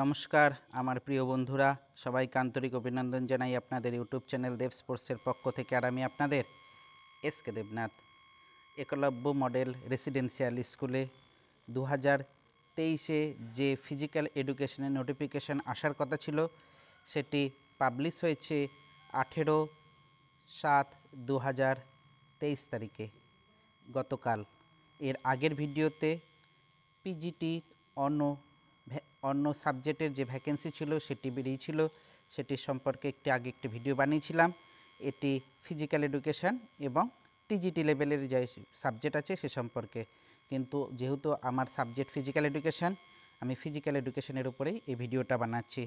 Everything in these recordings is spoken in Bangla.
নমস্কার আমার প্রিয় বন্ধুরা সবাইকে আন্তরিক অভিনন্দন জানাই আপনাদের ইউটিউব চ্যানেল দেব স্পোর্টসের পক্ষ থেকে আর আমি আপনাদের S K Debnath Eklavya model residential স্কুলে দু হাজার তেইশে যে ফিজিক্যাল এডুকেশনের নোটিফিকেশান আসার কথা ছিল সেটি পাবলিশ হয়েছে আঠেরো সাত দু হাজার তেইশ তারিখে গতকাল এর আগের ভিডিওতে পিজিটি অন্য অন্য সাবজেক্টের যে ভ্যাকেন্সি ছিল সেটি বেরিয়েছিল সেটি সম্পর্কে একটি আগে একটি ভিডিও বানিয়েছিলাম এটি ফিজিক্যাল এডুকেশান এবং টিজিটি লেভেলের যে সাবজেক্ট আছে সে সম্পর্কে কিন্তু যেহেতু আমার সাবজেক্ট ফিজিক্যাল এডুকেশান আমি ফিজিক্যাল এডুকেশানের উপরেই এই ভিডিওটা বানাচ্ছি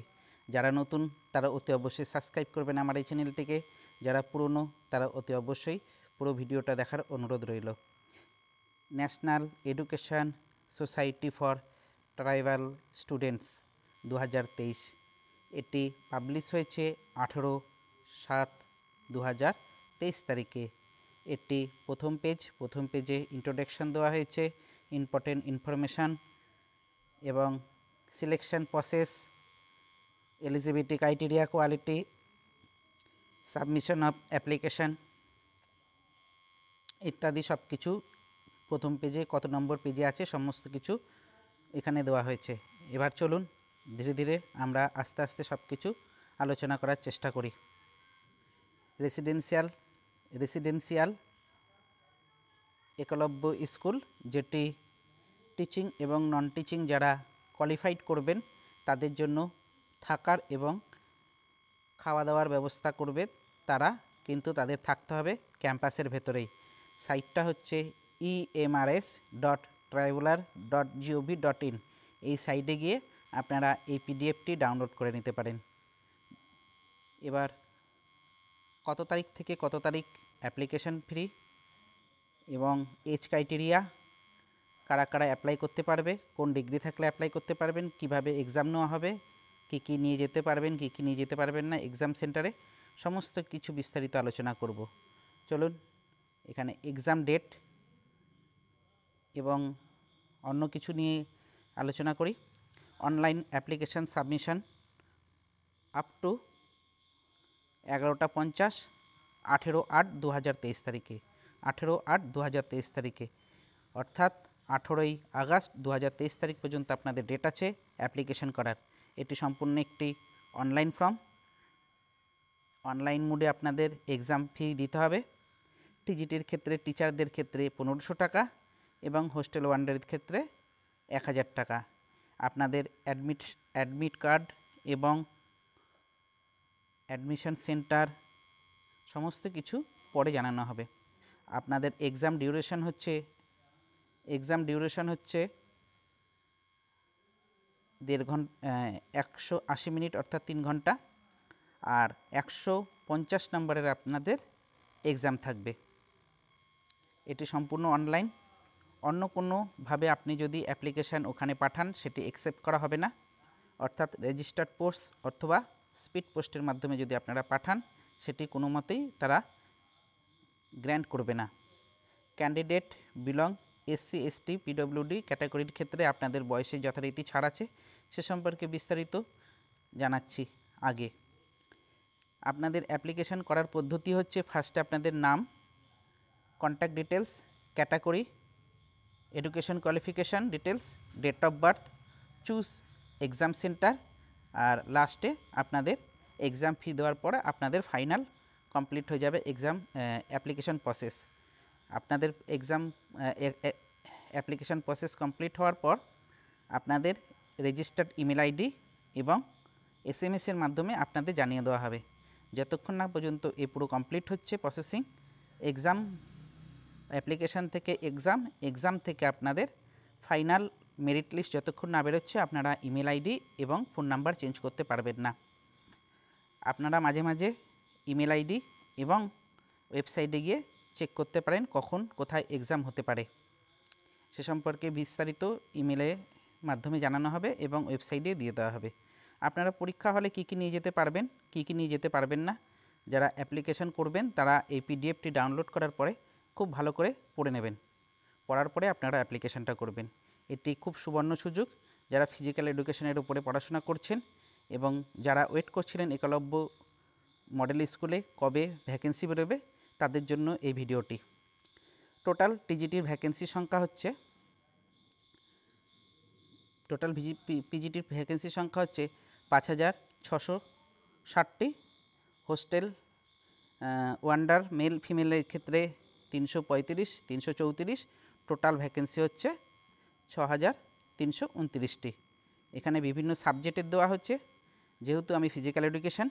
যারা নতুন তারা অতি অবশ্যই সাবস্ক্রাইব করবেন আমার এই চ্যানেলটিকে যারা পুরনো তারা অতি অবশ্যই পুরো ভিডিওটা দেখার অনুরোধ রইল national education society for tribal students দু এটি পাবলিশ হয়েছে আঠেরো সাত দু তেইশ তারিখে এটি প্রথম পেজ প্রথম পেজে ইন্ট্রোডাকশান দেওয়া হয়েছে ইম্পর্টেন্ট ইনফরমেশান এবং selection process eligibility criteria quality submission of application ইত্যাদি সব কিছু প্রথম পেজে কত নম্বর পেজে আছে সমস্ত কিছু এখানে দেওয়া হয়েছে এবার চলুন ধীরে ধীরে আমরা আস্তে আস্তে সব কিছু আলোচনা করার চেষ্টা করি রেসিডেন্সিয়াল রেসিডেন্সিয়াল একলব্য স্কুল যেটি টিচিং এবং নন টিচিং যারা কোয়ালিফাইড করবেন তাদের জন্য থাকার এবং খাওয়া দাওয়ার ব্যবস্থা করবে তারা কিন্তু তাদের থাকতে হবে ক্যাম্পাসের ভেতরেই সাইটটা হচ্ছে EMRS e dot tribal dot G O V dot in এই সাইটে গিয়ে আপনারা এই পিডিএফটি ডাউনলোড করে নিতে পারেন এবার কত তারিখ থেকে কত তারিখ অ্যাপ্লিকেশন ফ্রি এবং এজ ক্রাইটেরিয়া কারা কারা অ্যাপ্লাই করতে পারবে কোন ডিগ্রি থাকলে অ্যাপ্লাই করতে পারবেন কিভাবে এক্সাম নেওয়া হবে কি কি নিয়ে যেতে পারবেন কি কি নিয়ে যেতে পারবেন না এক্সাম সেন্টারে সমস্ত কিছু বিস্তারিত আলোচনা করব চলুন এখানে এক্সাম ডেট এবং অন্য কিছু নিয়ে আলোচনা করি online application submission up to এগারোটা পঞ্চাশ আঠেরো আট দু হাজার তেইশ তারিখে আঠেরো আট দু হাজার তেইশ তারিখে অর্থাৎ আঠেরোই আগস্ট দু হাজার তেইশ তারিখ পর্যন্ত আপনাদের ডেট আছে অ্যাপ্লিকেশন করার এটি সম্পূর্ণ একটি অনলাইন ফর্ম অনলাইন মোডে আপনাদের এক্সাম ফি দিতে হবে টিজিটির ক্ষেত্রে টিচারদের ক্ষেত্রে পনেরোশো টাকা এবং হোস্টেল ওয়ান্ডারের ক্ষেত্রে এক হাজার টাকা আপনাদের অ্যাডমিট অ্যাডমিট কার্ড এবং অ্যাডমিশন সেন্টার সমস্ত কিছু পরে জানানো হবে আপনাদের এক্সাম ডিউরেশন হচ্ছে এক্সাম ডিউরেশন হচ্ছে দেড় ঘন্টা একশো আশি মিনিট অর্থাৎ তিন ঘন্টা আর একশো পঞ্চাশ নম্বরের আপনাদের এক্সাম থাকবে এটি সম্পূর্ণ অনলাইন অন্য কোনোভাবে আপনি যদি অ্যাপ্লিকেশান ওখানে পাঠান সেটি অ্যাকসেপ্ট করা হবে না অর্থাৎ রেজিস্টার্ড পোস্ট অথবা স্পিড পোস্টের মাধ্যমে যদি আপনারা পাঠান সেটি কোনো মতেই তারা গ্র্যান্ট করবে না candidate belong SC ST PWD ক্যাটাগরির ক্ষেত্রে আপনাদের বয়সে যথারীতি ছাড় আছে সে সম্পর্কে বিস্তারিত জানাচ্ছি আগে আপনাদের অ্যাপ্লিকেশান করার পদ্ধতি হচ্ছে ফার্স্টে আপনাদের নাম contact details category education qualification details, date of birth, choose exam center আর লাস্টে আপনাদের এক্সাম ফি দেওয়ার পরে আপনাদের ফাইনাল কমপ্লিট হয়ে যাবে এক্সাম অ্যাপ্লিকেশন প্রসেস আপনাদের এক্সাম অ্যাপ্লিকেশন প্রসেস কমপ্লিট হওয়ার পর আপনাদের রেজিস্টার্ড ইমেল আইডি এবং এস এম এসের মাধ্যমে আপনাদের জানিয়ে দেওয়া হবে যতক্ষণ না পর্যন্ত এ পুরো কমপ্লিট হচ্ছে প্রসেসিং এক্সাম অ্যাপ্লিকেশান থেকে এক্সাম এক্সাম থেকে আপনাদের ফাইনাল মেরিট লিস্ট যতক্ষণ না বেরোচ্ছে আপনারা ইমেল আইডি এবং ফোন নাম্বার চেঞ্জ করতে পারবেন না আপনারা মাঝে মাঝে ইমেল আইডি এবং ওয়েবসাইটে গিয়ে চেক করতে পারেন কখন কোথায় এক্সাম হতে পারে সে সম্পর্কে বিস্তারিত ইমেলে মাধ্যমে জানানো হবে এবং ওয়েবসাইটে দিয়ে দেওয়া হবে আপনারা পরীক্ষা হলে কি কি নিয়ে যেতে পারবেন কি কি নিয়ে যেতে পারবেন না যারা অ্যাপ্লিকেশন করবেন তারা এই পিডিএফটি ডাউনলোড করার পরে খুব ভালো করে পড়ে নেবেন পড়ার পরে আপনারা অ্যাপ্লিকেশানটা করবেন এটি খুব সুবর্ণ সুযোগ যারা ফিজিক্যাল এডুকেশনের উপরে পড়াশোনা করছেন এবং যারা ওয়েট করছিলেন একলব্য মডেল স্কুলে কবে ভ্যাকেন্সি বেরোবে তাদের জন্য এই ভিডিওটি টোটাল টিজিটির ভ্যাকেন্সি সংখ্যা হচ্ছে টোটাল ভিজি পিজিটির ভ্যাকেন্সি সংখ্যা হচ্ছে পাঁচ হাজার ছশো ষাটটি হোস্টেল ওয়ান্ডার মেল ফিমেলের ক্ষেত্রে তিনশো পঁয়ত্রিশ তিনশো চৌত্রিশ টোটাল ভ্যাকেন্সি হচ্ছে ছ হাজার তিনশো উনত্রিশটি এখানে বিভিন্ন সাবজেক্টের দেওয়া হচ্ছে যেহেতু আমি ফিজিক্যাল এডুকেশান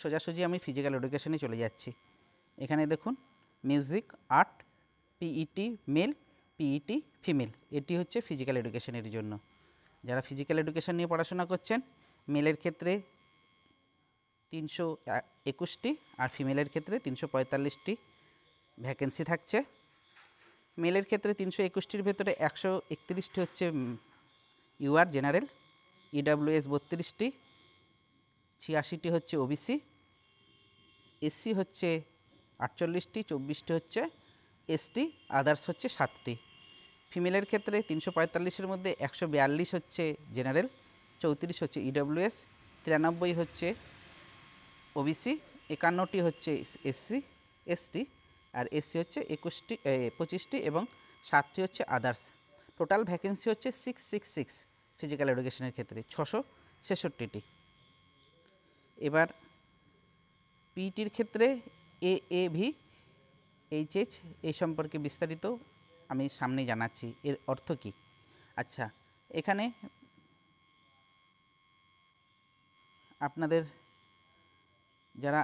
সোজাসুজি আমি ফিজিক্যাল এডুকেশানে চলে যাচ্ছি এখানে দেখুন music art PET male PET female এটি হচ্ছে ফিজিক্যাল এডুকেশনের জন্য যারা ফিজিক্যাল এডুকেশন নিয়ে পড়াশোনা করছেন মেলের ক্ষেত্রে তিনশো একুশটি আর ফিমেলের ক্ষেত্রে তিনশো পঁয়তাল্লিশটি ভ্যাকেন্সি থাকছে মেলের ক্ষেত্রে তিনশো একুশটির ভেতরে একশো একত্রিশটি হচ্ছে ইউআর জেনারেল ইডাব্লিউএস বত্রিশটি ছিয়াশিটি হচ্ছে ওবিসি এসসি হচ্ছে আটচল্লিশটি চব্বিশটি হচ্ছে এসটি আদার্স হচ্ছে সাতটি ফিমেলের ক্ষেত্রে তিনশো পঁয়তাল্লিশের মধ্যে একশো বিয়াল্লিশ হচ্ছে জেনারেল চৌত্রিশ হচ্ছে ইডাব্লিউএস তিরানব্বই হচ্ছে ওবিসি একান্নটি হচ্ছে এসসি এসটি আর এসসি হচ্ছে একুশটি পঁচিশটি এবং সাতটি হচ্ছে আদার্স টোটাল ভ্যাকেন্সি হচ্ছে সিক্স সিক্স সিক্স ফিজিক্যাল এডুকেশনের ক্ষেত্রে ছশো ছেষট্টিটি এবার পিটির e ক্ষেত্রে A A V H H এই সম্পর্কে বিস্তারিত আমি সামনে জানাচ্ছি এর অর্থ কি আচ্ছা এখানে আপনাদের যারা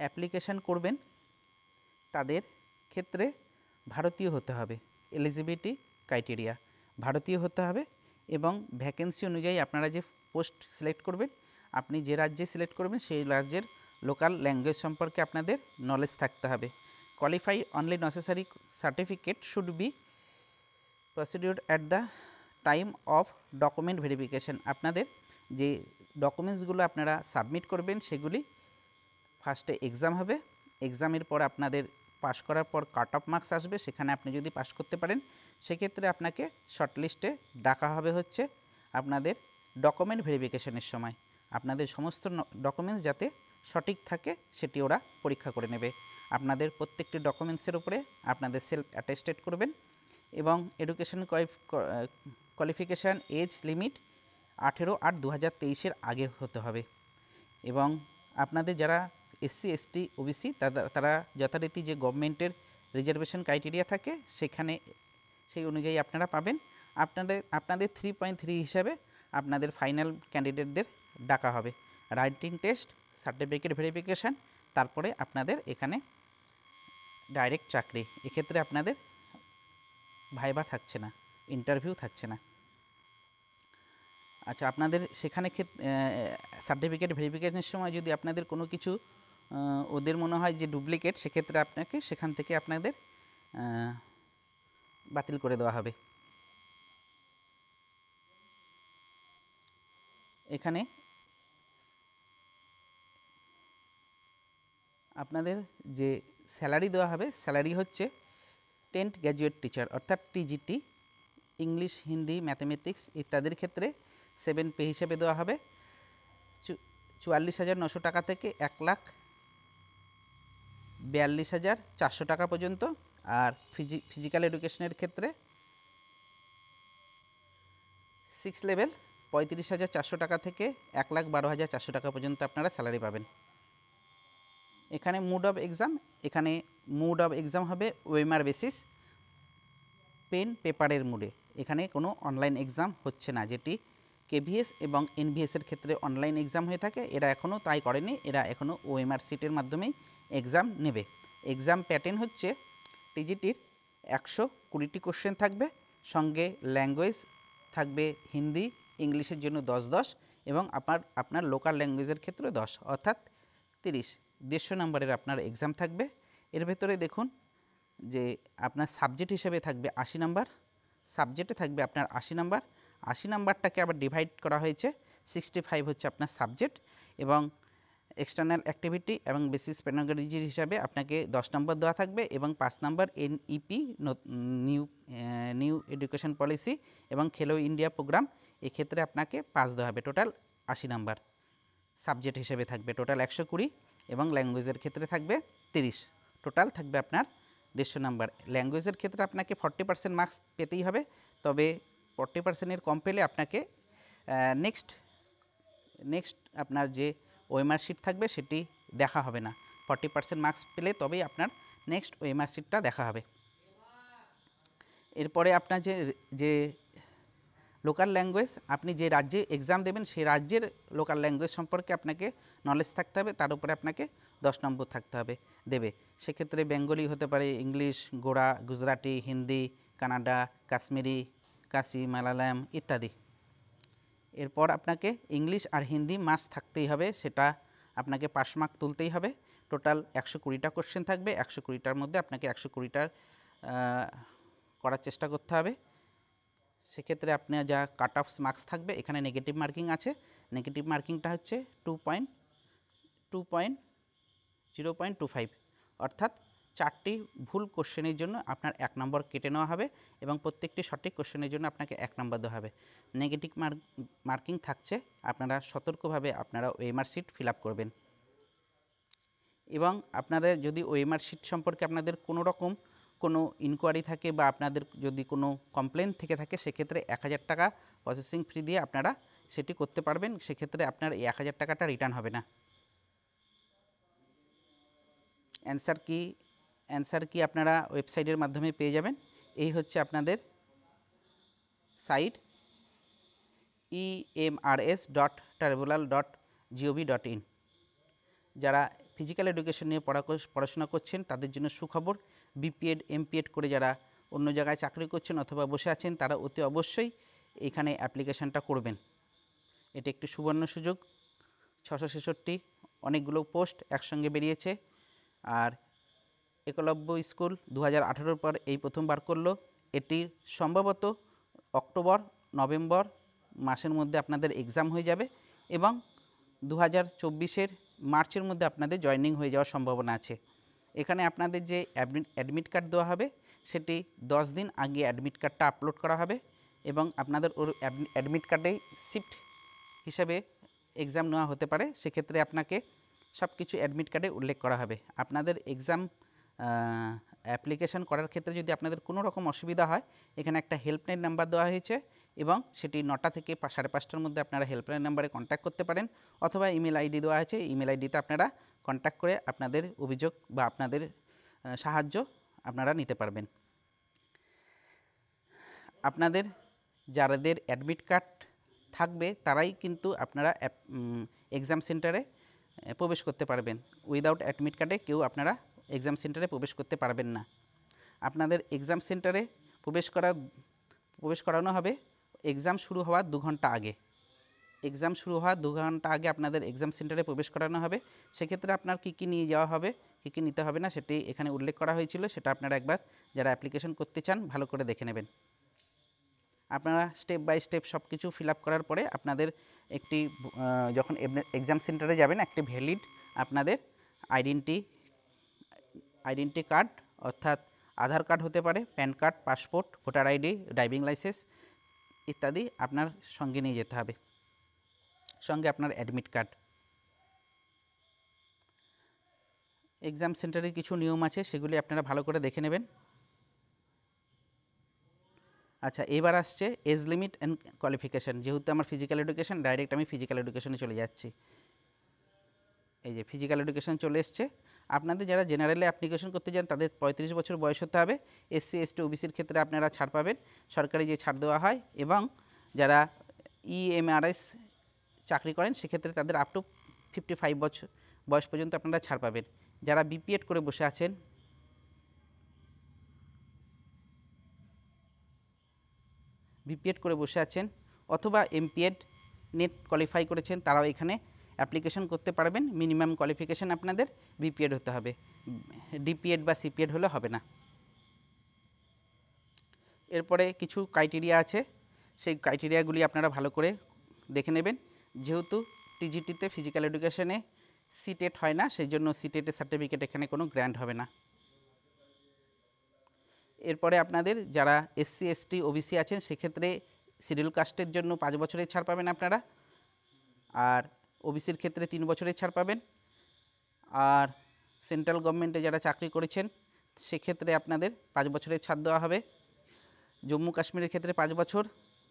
অ্যাপ্লিকেশান করবেন তাদের ক্ষেত্রে ভারতীয় হতে হবে এলিজিবিলিটি ক্রাইটেরিয়া ভারতীয় হতে হবে এবং ভ্যাকেন্সি অনুযায়ী আপনারা যে পোস্ট সিলেক্ট করবেন আপনি যে রাজ্যে সিলেক্ট করবেন সেই রাজ্যের লোকাল ল্যাঙ্গুয়েজ সম্পর্কে আপনাদের নলেজ থাকতে হবে qualify only necessary certificate should be produced at the time of document verification আপনাদের যে ডকুমেন্টসগুলো আপনারা সাবমিট করবেন সেগুলি ফার্স্টে এক্সাম হবে এক্সামের পর আপনাদের পাস করার পর কাট অফ মার্কস আসবে সেখানে আপনি যদি পাস করতে পারেন সেক্ষেত্রে আপনাকে শর্টলিস্টে ডাকা হবে হচ্ছে আপনাদের ডকুমেন্ট ভেরিফিকেশনের সময় আপনাদের সমস্ত ডকুমেন্টস যাতে সঠিক থাকে সেটি ওরা পরীক্ষা করে নেবে আপনাদের প্রত্যেকটি ডকুমেন্টসের উপরে আপনাদের সেলফ অ্যাটেস্টেড করবেন এবং এডুকেশন কোয়ালিফিকেশান এজ লিমিট আঠেরো আট দু হাজার তেইশের আগে হতে হবে এবং আপনাদের যারা এসসি এসটি ওবিসি তারা যথারীতি যে গভর্নমেন্টের রিজার্ভেশন ক্রাইটেরিয়া থাকে সেখানে সেই অনুযায়ী আপনারা পাবেন আপনাদের আপনাদের থ্রি পয়েন্ট থ্রি হিসাবে আপনাদের ফাইনাল ক্যান্ডিডেটদের ডাকা হবে রাইটিং টেস্ট সার্টিফিকেট ভেরিফিকেশান তারপরে আপনাদের এখানে ডাইরেক্ট চাকরি এক্ষেত্রে আপনাদের ভাইবা থাকছে না ইন্টারভিউ থাকছে না আচ্ছা আপনাদের সেখানে সার্টিফিকেট ভেরিফিকেশনের সময় যদি আপনাদের কোনো কিছু ওদের মনে হয় যে ডুপ্লিকেট সেক্ষেত্রে আপনাকে সেখান থেকে আপনাদের বাতিল করে দেওয়া হবে এখানে আপনাদের যে স্যালারি দেওয়া হবে স্যালারি হচ্ছে টেন্ট গ্র্যাজুয়েট টিচার অর্থাৎ টিজিটি ইংলিশ হিন্দি ম্যাথামেটিক্স ইত্যাদির ক্ষেত্রে সেভেন পে হিসেবে দেওয়া হবে চুয়াল্লিশ হাজার নশো টাকা থেকে এক লাখ বিয়াল্লিশ হাজার চারশো টাকা পর্যন্ত আর ফিজি ফিজিক্যাল এডুকেশনের ক্ষেত্রে সিক্স লেভেল পঁয়ত্রিশ হাজার চারশো টাকা থেকে এক লাখ বারো হাজার চারশো টাকা পর্যন্ত আপনারা স্যালারি পাবেন এখানে মুড অফ এক্সাম এখানে মুড অফ এক্সাম হবে ওয়েমার বেসিস পেন পেপারের মুডে এখানে কোনো অনলাইন এক্সাম হচ্ছে না যেটি কেভিএস এবং এনভিএসের ক্ষেত্রে অনলাইন এক্সাম হয়ে থাকে এরা এখনও তাই করেনি এরা এখনও ওএমআর সিটের মাধ্যমেই এক্সাম নেবে এক্সাম প্যাটার্ন হচ্ছে টিজিটির একশো কুড়িটি কোশ্চেন থাকবে সঙ্গে ল্যাঙ্গুয়েজ থাকবে হিন্দি ইংলিশের জন্য দশ দশ এবং আপনার আপনার লোকাল ল্যাঙ্গুয়েজের ক্ষেত্রে দশ অর্থাৎ তিরিশ দেড়শো নম্বরের আপনার এক্সাম থাকবে এর ভেতরে দেখুন যে আপনার সাবজেক্ট হিসেবে থাকবে আশি নম্বর সাবজেক্টে থাকবে আপনার আশি নম্বর আশি নম্বরটাকে আবার ডিভাইড করা হয়েছে সিক্সটি ফাইভ হচ্ছে আপনার সাবজেক্ট এবং এক্সটার্নাল অ্যাক্টিভিটি এবং বেসিস পেনাগোলজির হিসাবে আপনাকে দশ নম্বর দেওয়া থাকবে এবং পাঁচ নম্বর NEP new new education policy এবং খেলো ইন্ডিয়া প্রোগ্রাম এক্ষেত্রে আপনাকে পাস দেওয়া হবে টোটাল আশি নম্বর সাবজেক্ট হিসেবে থাকবে টোটাল একশো কুড়ি এবং ল্যাঙ্গুয়েজের ক্ষেত্রে থাকবে তিরিশ টোটাল থাকবে আপনার দেড়শো নাম্বার ল্যাঙ্গুয়েজের ক্ষেত্রে আপনাকে ফর্টি পার্সেন্ট মার্কস পেতেই হবে তবে ফর্টি পার্সেন্টের কম পেলে আপনাকে নেক্সট নেক্সট আপনার যে ওয়েমার শিট থাকবে সেটি দেখা হবে না ফর্টি পার্সেন্ট মার্কস পেলে তবেই আপনার নেক্সট ওয়েমার শিটটা দেখা হবে এরপরে আপনার যে যে লোকাল ল্যাঙ্গুয়েজ আপনি যে রাজ্যে এক্সাম দেবেন সেই রাজ্যের লোকাল ল্যাঙ্গুয়েজ সম্পর্কে আপনাকে নলেজ থাকতে হবে তার উপরে আপনাকে দশ নম্বর থাকতে হবে দেবে সেক্ষেত্রে বেঙ্গলি হতে পারে ইংলিশ গোড়া গুজরাটি হিন্দি কানাডা কাশ্মীরি কাশি মালায়ালাম ইত্যাদি এরপর আপনাকে ইংলিশ আর হিন্দি মাস থাকতেই হবে সেটা আপনাকে পাস মার্ক তুলতেই হবে টোটাল একশো কুড়িটা কোশ্চেন থাকবে একশো কুড়িটার মধ্যে আপনাকে একশো কুড়িটার করার চেষ্টা করতে হবে সেক্ষেত্রে আপনার যা কাট অফ মার্কস থাকবে এখানে নেগেটিভ মার্কিং আছে নেগেটিভ মার্কিংটা হচ্ছে two point two point zero point two five অর্থাৎ চারটি ভুল কোশ্চেনের জন্য আপনার এক নম্বর কেটে নেওয়া হবে এবং প্রত্যেকটি সঠিক কোশ্চেনের জন্য আপনাকে এক নম্বর দেওয়া হবে নেগেটিভ মার্ক মার্কিং থাকছে আপনারা সতর্কভাবে আপনারা ওয়েমার শিট ফিল করবেন এবং আপনারা যদি ওয়েমার শিট সম্পর্কে আপনাদের কোনো রকম কোনো ইনকোয়ারি থাকে বা আপনাদের যদি কোনো কমপ্লেন থেকে থাকে সেক্ষেত্রে এক হাজার টাকা প্রসেসিং ফ্রি দিয়ে আপনারা সেটি করতে পারবেন সেক্ষেত্রে আপনার এই এক হাজার টাকাটা রিটার্ন হবে না অ্যান্সার কি অ্যান্সার কি আপনারা ওয়েবসাইটের মাধ্যমে পেয়ে যাবেন এই হচ্ছে আপনাদের site EMRS dot tribal dot G O V dot in যারা ফিজিক্যাল এডুকেশন নিয়ে পড়া পড়াশোনা করছেন তাদের জন্য সুখবর বিপিএড এমপিএড করে যারা অন্য জায়গায় চাকরি করছেন অথবা বসে আছেন তারা অতি অবশ্যই এখানে অ্যাপ্লিকেশানটা করবেন এটা একটি সুবর্ণ সুযোগ ছশো ছেষট্টি অনেকগুলো পোস্ট একসঙ্গে বেরিয়েছে আর একলব্য স্কুল দু হাজার পর এই প্রথমবার করল এটি সম্ভবত অক্টোবর নভেম্বর মাসের মধ্যে আপনাদের এক্সাম হয়ে যাবে এবং দু হাজার মার্চের মধ্যে আপনাদের জয়নিং হয়ে যাওয়ার সম্ভাবনা আছে এখানে আপনাদের যে অ্যাডমিট অ্যাডমিট কার্ড দেওয়া হবে সেটি দশ দিন আগে অ্যাডমিট কার্ডটা আপলোড করা হবে এবং আপনাদের ওর অ্যাডমিট কার্ডেই শিফট হিসাবে এক্সাম নেওয়া হতে পারে সেক্ষেত্রে আপনাকে সব কিছু অ্যাডমিট কার্ডে উল্লেখ করা হবে আপনাদের এক্সাম অ্যাপ্লিকেশান করার ক্ষেত্রে যদি আপনাদের কোনো রকম অসুবিধা হয় এখানে একটা হেল্পলাইন নাম্বার দেওয়া হয়েছে এবং সেটি নটা থেকে সাড়ে পাঁচটার মধ্যে আপনারা হেল্পলাইন নাম্বারে কন্ট্যাক্ট করতে পারেন অথবা ইমেল আইডি দেওয়া আছে ইমেল আইডিতে আপনারা কন্ট্যাক্ট করে আপনাদের অভিযোগ বা আপনাদের সাহায্য আপনারা নিতে পারবেন আপনাদের যাদের অ্যাডমিট কার্ড থাকবে তারাই কিন্তু আপনারা এক্সাম সেন্টারে প্রবেশ করতে পারবেন উইদাউট অ্যাডমিট কার্ডে কেউ আপনারা এক্সাম সেন্টারে প্রবেশ করতে পারবেন না আপনাদের এক্সাম সেন্টারে প্রবেশ করা প্রবেশ করানো হবে এক্সাম শুরু হওয়ার দু ঘন্টা আগে এক্সাম শুরু হওয়ার দু ঘন্টা আগে আপনাদের এক্সাম সেন্টারে প্রবেশ করানো হবে সেক্ষেত্রে আপনার কী কী নিয়ে যাওয়া হবে কী কী নিতে হবে না সেটি এখানে উল্লেখ করা হয়েছিল সেটা আপনারা একবার যারা অ্যাপ্লিকেশন করতে চান ভালো করে দেখে নেবেন আপনারা স্টেপ বাই স্টেপ সব কিছু ফিল আপ করার পরে আপনাদের একটি যখন এক্সাম সেন্টারে যাবেন একটি ভ্যালিড আপনাদের আইডেন্টি আইডেন্টি কার্ড অর্থাৎ আধার কার্ড হতে পারে PAN card passport voter ID driving licence ইত্যাদি আপনার সঙ্গে নিয়ে যেতে হবে সঙ্গে আপনার অ্যাডমিট কার্ড এক্সাম সেন্টারের কিছু নিয়ম আছে সেগুলি আপনারা ভালো করে দেখে নেবেন আচ্ছা এবার আসছে এজ লিমিট অ্যান্ড কোয়ালিফিকেশান যেহেতু আমার ফিজিক্যাল এডুকেশান ডাইরেক্ট আমি ফিজিক্যাল এডুকেশানে চলে যাচ্ছি এই যে ফিজিক্যাল এডুকেশান চলে এসছে আপনাদের যারা জেনারেলে অ্যাপ্লিকেশন করতে যান তাদের পঁয়ত্রিশ বছর বয়স হতে হবে এসসি এসটি ওবিসির ক্ষেত্রে আপনারা ছাড় পাবেন সরকারি যে ছাড় দেওয়া হয় এবং যারা ইএমআরএস e চাকরি করেন সেক্ষেত্রে তাদের আপ টু ফিফটি ফাইভ বছর বয়স পর্যন্ত আপনারা ছাড় পাবেন যারা বিপিএড করে বসে আছেন বিপিএড করে বসে আছেন অথবা এমপিএড নেট কোয়ালিফাই করেছেন তারাও এখানে অ্যাপ্লিকেশন করতে পারবেন মিনিমাম কোয়ালিফিকেশান আপনাদের বিপিএড হতে হবে ডিপিএড বা সিপিএড হলে হবে না এরপরে কিছু ক্রাইটেরিয়া আছে সেই ক্রাইটেরিয়াগুলি আপনারা ভালো করে দেখে নেবেন যেহেতু টিজিটিতে ফিজিক্যাল এডুকেশনে সিটেট হয় না সেই জন্য সিটেটের সার্টিফিকেট এখানে কোনো গ্র্যান্ড হবে না এরপরে আপনাদের যারা এসসি এসটি ওবিসি আছেন সেক্ষেত্রে শিডিউল কাস্টের জন্য পাঁচ বছরের ছাড় পাবেন আপনারা আর ওবিসির ক্ষেত্রে তিন বছরের ছাড় পাবেন আর সেন্ট্রাল গভর্নমেন্টে যারা চাকরি করেছেন সেক্ষেত্রে আপনাদের পাঁচ বছরের ছাড় দেওয়া হবে জম্মু কাশ্মীরের ক্ষেত্রে পাঁচ বছর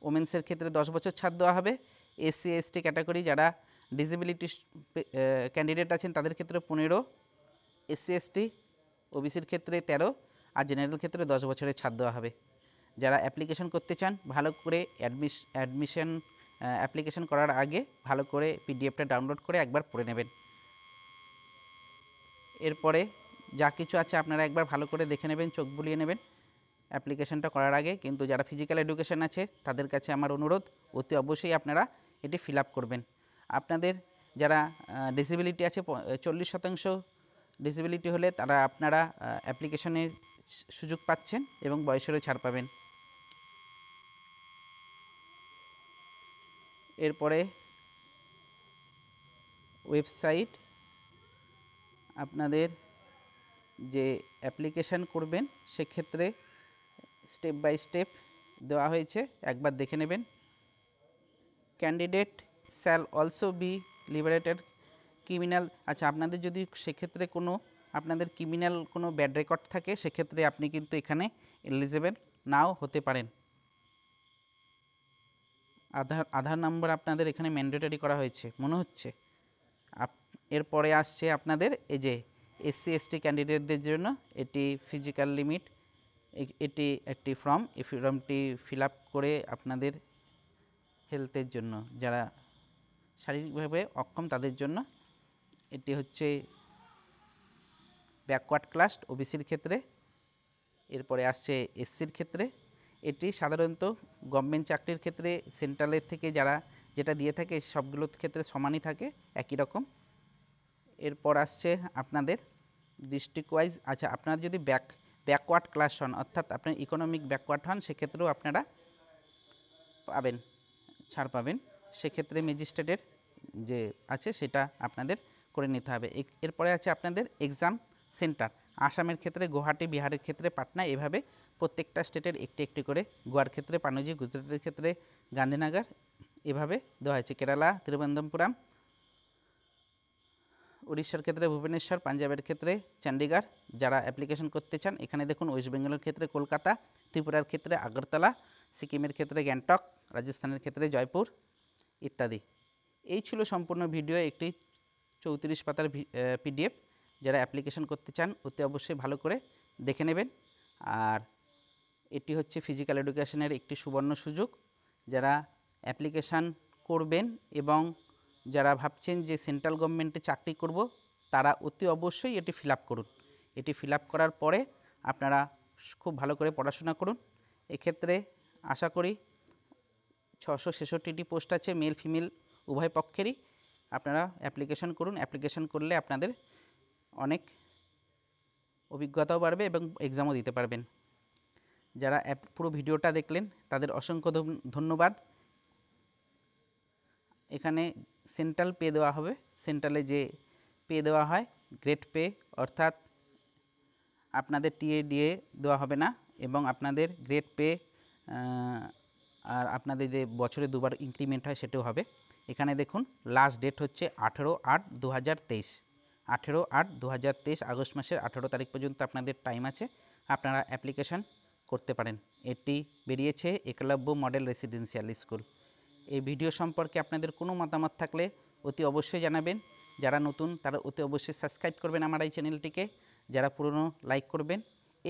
ওমেন্সের ক্ষেত্রে দশ বছর ছাড় দেওয়া হবে এসসি এসটি ক্যাটাগরি যারা ডিসেবিলিটি ক্যান্ডিডেট আছেন তাদের ক্ষেত্রে পনেরো এসসি এসটি ওবিসির ক্ষেত্রে তেরো আর জেনারেল ক্ষেত্রে দশ বছরের ছাড় দেওয়া হবে যারা অ্যাপ্লিকেশন করতে চান ভালো করে অ্যাডমিশ অ্যাডমিশন অ্যাপ্লিকেশন করার আগে ভালো করে পিডিএফটা ডাউনলোড করে একবার পড়ে নেবেন এরপরে যা কিছু আছে আপনারা একবার ভালো করে দেখে নেবেন চোখ বুলিয়ে নেবেন অ্যাপ্লিকেশনটা করার আগে কিন্তু যারা ফিজিক্যাল এডুকেশন আছে তাদের কাছে আমার অনুরোধ অতি অবশ্যই আপনারা এটি ফিল করবেন আপনাদের যারা ডিসেবিলিটি আছে চল্লিশ শতাংশ ডিসেবিলিটি হলে তারা আপনারা অ্যাপ্লিকেশনের সুযোগ পাচ্ছেন এবং বয়সেরও ছাড় পাবেন এরপরে ওয়েবসাইট আপনাদের যে অ্যাপ্লিকেশান করবেন সেক্ষেত্রে স্টেপ বাই স্টেপ দেওয়া হয়েছে একবার দেখে নেবেন candidate shall also be liberated criminal আচ্ছা আপনাদের যদি সেক্ষেত্রে কোনো আপনাদের ক্রিমিনাল কোনো ব্যাড রেকর্ড থাকে সেক্ষেত্রে আপনি কিন্তু এখানে এলিজেবেল নাও হতে পারেন আধার আধার নাম্বার আপনাদের এখানে ম্যান্ডেটারি করা হয়েছে মনে হচ্ছে এরপরে আসছে আপনাদের এই যে এসসি এসটি ক্যান্ডিডেটদের জন্য এটি ফিজিক্যাল লিমিট এটি একটি ফর্ম এই ফর্মটি ফিল করে আপনাদের হেলথের জন্য যারা শারীরিকভাবে অক্ষম তাদের জন্য এটি হচ্ছে ব্যাকওয়ার্ড ক্লাস ওবিসির ক্ষেত্রে এরপরে আসছে এসসির ক্ষেত্রে এটি সাধারণত গভর্নমেন্ট চাকরির ক্ষেত্রে সেন্ট্রালের থেকে যারা যেটা দিয়ে থাকে সবগুলোর ক্ষেত্রে সমানই থাকে একই রকম এরপর আসছে আপনাদের ডিস্ট্রিক্ট ওয়াইজ আচ্ছা আপনারা যদি ব্যাক ব্যাকওয়ার্ড ক্লাস হন অর্থাৎ আপনার ইকোনমিক ব্যাকওয়ার্ড হন সেক্ষেত্রেও আপনারা পাবেন ছাড় পাবেন সেক্ষেত্রে ম্যাজিস্ট্রেটের যে আছে সেটা আপনাদের করে নিতে হবে এরপরে আছে আপনাদের এক্সাম সেন্টার আসামের ক্ষেত্রে গুয়াহাটি বিহারের ক্ষেত্রে পাটনা এভাবে প্রত্যেকটা স্টেটের একটি একটি করে গোয়ার ক্ষেত্রে পানজি গুজরাটের ক্ষেত্রে গান্ধীনগর এভাবে দেওয়া হয়েছে কেরালা তিরুবনন্তপুরাম উড়িষ্যার ক্ষেত্রে ভুবনেশ্বর পাঞ্জাবের ক্ষেত্রে চণ্ডীগড় যারা অ্যাপ্লিকেশন করতে চান এখানে দেখুন ওয়েস্ট বেঙ্গলের ক্ষেত্রে কলকাতা ত্রিপুরার ক্ষেত্রে আগরতলা সিকিমের ক্ষেত্রে গ্যাংটক রাজস্থানের ক্ষেত্রে জয়পুর ইত্যাদি এই ছিল সম্পূর্ণ ভিডিও একটি চৌত্রিশ পাতার পিডিএফ যারা অ্যাপ্লিকেশন করতে চান অতি অবশ্যই ভালো করে দেখে নেবেন আর এটি হচ্ছে ফিজিক্যাল এডুকেশনের একটি সুবর্ণ সুযোগ যারা অ্যাপ্লিকেশান করবেন এবং যারা ভাবছেন যে সেন্ট্রাল গভর্নমেন্টে চাকরি করব তারা অতি অবশ্যই এটি ফিল করুন এটি ফিল করার পরে আপনারা খুব ভালো করে পড়াশোনা করুন এক্ষেত্রে আশা করি ছশো ছেষট্টিটি পোস্ট আছে মেল ফিমেল উভয় পক্ষেরই আপনারা অ্যাপ্লিকেশন করুন অ্যাপ্লিকেশন করলে আপনাদের অনেক অভিজ্ঞতাও বাড়বে এবং এক্সামও দিতে পারবেন যারা পুরো ভিডিওটা দেখলেন তাদের অসংখ্য ধন্যবাদ এখানে সেন্ট্রাল পে দেওয়া হবে সেন্ট্রালে যে পে দেওয়া হয় গ্রেড পে অর্থাৎ আপনাদের টিএ ডিএ দেওয়া হবে না এবং আপনাদের গ্রেড পে আর আপনাদের যে বছরে দুবার ইনক্রিমেন্ট হয় সেটাও হবে এখানে দেখুন লাস্ট ডেট হচ্ছে আঠেরো আট দু হাজার তেইশ আঠেরো আট দু হাজার তেইশ আগস্ট মাসের আঠেরো তারিখ পর্যন্ত আপনাদের টাইম আছে আপনারা অ্যাপ্লিকেশান করতে পারেন এটি বেরিয়েছে একলব্য মডেল রেসিডেন্সিয়াল স্কুল এই ভিডিও সম্পর্কে আপনাদের কোনো মতামত থাকলে অতি অবশ্যই জানাবেন যারা নতুন তারা অতি অবশ্যই সাবস্ক্রাইব করবেন আমার এই চ্যানেলটিকে যারা পুরনো লাইক করবেন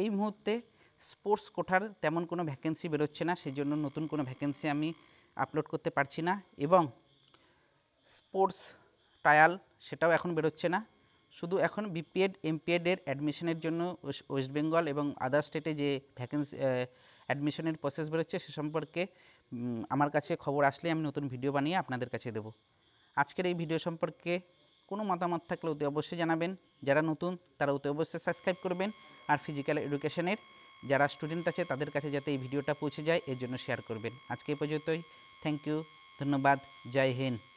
এই মুহূর্তে স্পোর্টস কোঠার তেমন কোনো ভ্যাকেন্সি বেরোচ্ছে না সেই জন্য নতুন কোনো ভ্যাকেন্সি আমি আপলোড করতে পারছি না এবং স্পোর্টস ট্রায়াল সেটাও এখন বেরোচ্ছে না শুধু এখন বিপিএড এমপিএডের অ্যাডমিশনের জন্য ওয়েস্ট বেঙ্গল এবং আদার স্টেটে যে ভ্যাকেন্সি অ্যাডমিশনের প্রসেস বেরোচ্ছে সে সম্পর্কে আমার কাছে খবর আসলে আমি নতুন ভিডিও বানিয়ে আপনাদের কাছে দেব আজকের এই ভিডিও সম্পর্কে কোনো মতামত থাকলে অতি অবশ্যই জানাবেন যারা নতুন তারা অতি অবশ্যই সাবস্ক্রাইব করবেন আর ফিজিক্যাল এডুকেশনের যারা স্টুডেন্ট আছে তাদের কাছে যাতে এই ভিডিওটা পৌঁছে যায় এর জন্য শেয়ার করবেন আজকে এই পর্যন্তই থ্যাংক ইউ ধন্যবাদ জয় হিন্দ